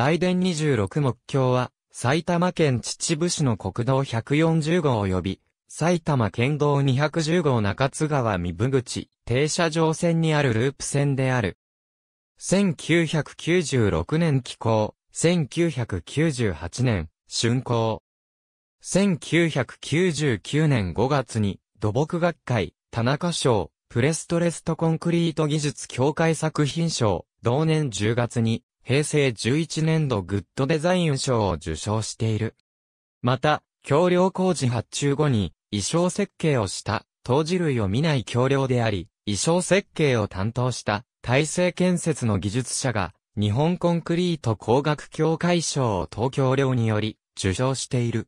雷電26目標は、埼玉県秩父市の国道140号及び、埼玉県道210号中津川三部口、停車場線にあるループ線である。1996年起工、1998年、竣工。1999年5月に、土木学会、田中賞、プレストレストコンクリート技術協会作品賞、同年10月に、平成11年度グッドデザイン賞を受賞している。また、橋梁工事発注後に、衣装設計をした、当時類を見ない橋梁であり、衣装設計を担当した、体制建設の技術者が、日本コンクリート工学協会賞を東京寮により受賞している。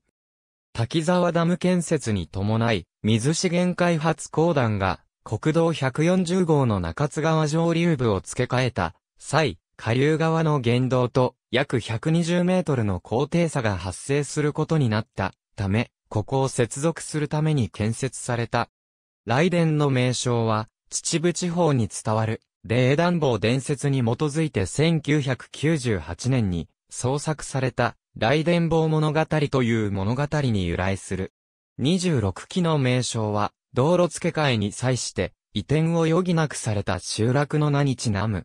滝沢ダム建設に伴い、水資源開発公団が国道140号の中津川上流部を付け替えた際、下流側の原動と約120メートルの高低差が発生することになったため、ここを接続するために建設された。雷電の名称は、秩父地方に伝わる、霊暖房伝説に基づいて1998年に創作された、雷電棒物語という物語に由来する。26期の名称は、道路付け替えに際して、移転を余儀なくされた集落の名にちなむ。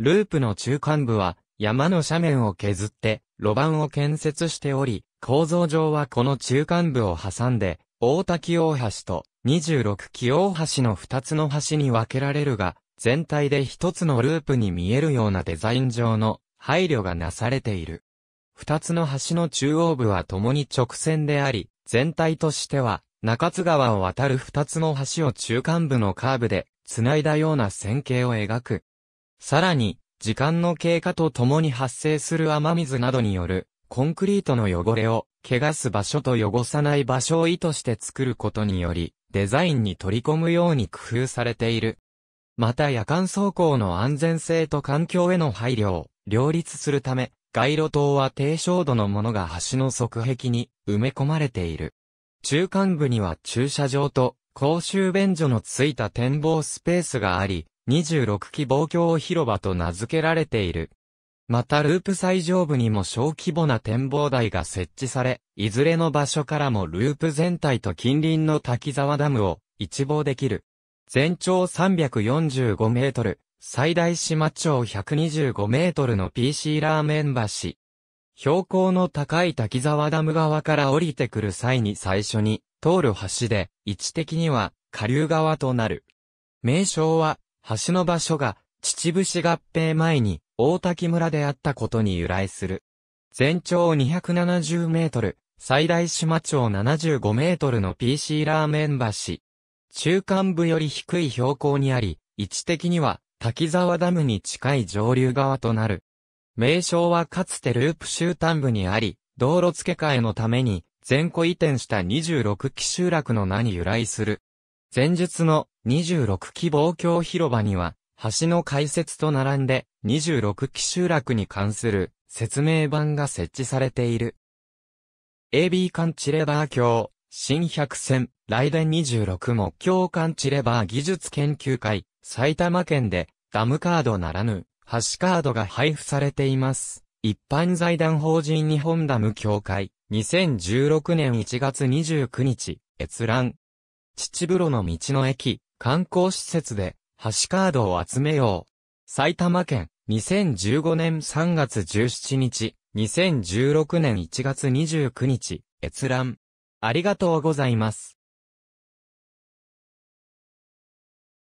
ループの中間部は山の斜面を削って路盤を建設しており、構造上はこの中間部を挟んで、大滝大橋と26木大橋の2つの橋に分けられるが、全体で1つのループに見えるようなデザイン上の配慮がなされている。2つの橋の中央部は共に直線であり、全体としては中津川を渡る2つの橋を中間部のカーブで繋いだような線形を描くさらに、時間の経過とともに発生する雨水などによる、コンクリートの汚れを、汚す場所と汚さない場所を意図して作ることにより、デザインに取り込むように工夫されている。また夜間走行の安全性と環境への配慮を両立するため、街路灯は低照度のものが橋の側壁に埋め込まれている。中間部には駐車場と公衆便所のついた展望スペースがあり、26希望橋広場と名付けられている。またループ最上部にも小規模な展望台が設置され、いずれの場所からもループ全体と近隣の滝沢ダムを一望できる。全長345メートル、最大島町125メートルの PC ラーメン橋。標高の高い滝沢ダム側から降りてくる際に最初に通る橋で、位置的には下流側となる。名称は橋の場所が秩父市合併前に大滝村であったことに由来する。全長270メートル、最大島町75メートルの PC ラーメン橋。中間部より低い標高にあり、位置的には滝沢ダムに近い上流側となる。名称はかつてループ終端部にあり、道路付け替えのために全戸移転した26期集落の名に由来する。前述の26希望橋広場には、橋の開設と並んで、26期集落に関する説明板が設置されている。AB 間チレバー橋、新百選、来電26目標間チレバー技術研究会、埼玉県で、ダムカードならぬ、橋カードが配布されています。一般財団法人日本ダム協会、2016年1月29日、閲覧。秩父路の道の駅、観光施設で、ハシカードを集めよう。埼玉県、2015年3月17日、2016年1月29日、閲覧。ありがとうございます。